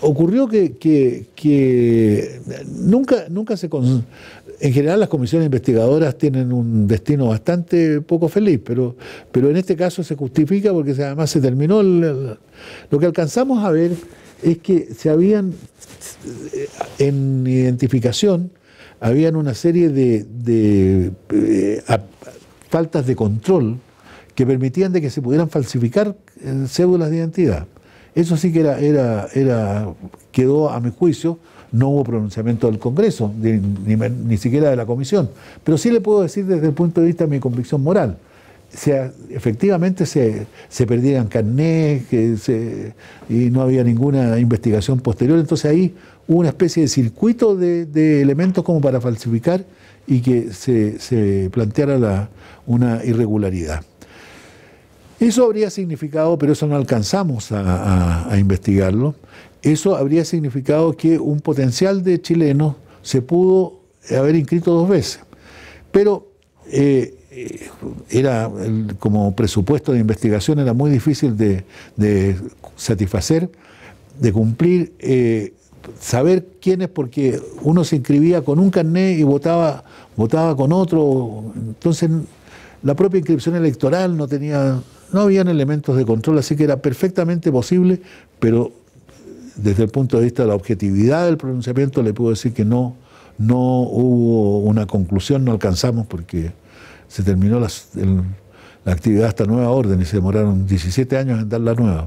ocurrió que, nunca, nunca se... En general las comisiones investigadoras tienen un destino bastante poco feliz, pero, pero en este caso se justifica porque además se terminó... lo que alcanzamos a ver es que se habían, eh, en identificación, habían una serie de, de, eh, faltas de control que permitían de que se pudieran falsificar eh, cédulas de identidad. Eso sí que era, era, quedó a mi juicio, no hubo pronunciamiento del Congreso, ni, ni, siquiera de la Comisión, pero sí le puedo decir desde el punto de vista de mi convicción moral. sea efectivamente se, se perdían carnés que y no había ninguna investigación posterior, entonces ahí hubo una especie de circuito de, elementos como para falsificar y que se, se planteara una irregularidad. Eso habría significado, pero eso no alcanzamos a, investigarlo, eso habría significado que un potencial de chilenos se pudo haber inscrito dos veces. Pero eh, era como presupuesto de investigación era muy difícil de, satisfacer, de cumplir, saber eh, saber quiénes, porque uno se inscribía con un carné y votaba, votaba con otro. Entonces la propia inscripción electoral no tenía, no habían elementos de control, así que era perfectamente posible, pero eh, desde el punto de vista de la objetividad del pronunciamiento le puedo decir que no, no hubo una conclusión, no alcanzamos porque se terminó la actividad hasta nueva orden y se demoraron 17 años en dar la nueva.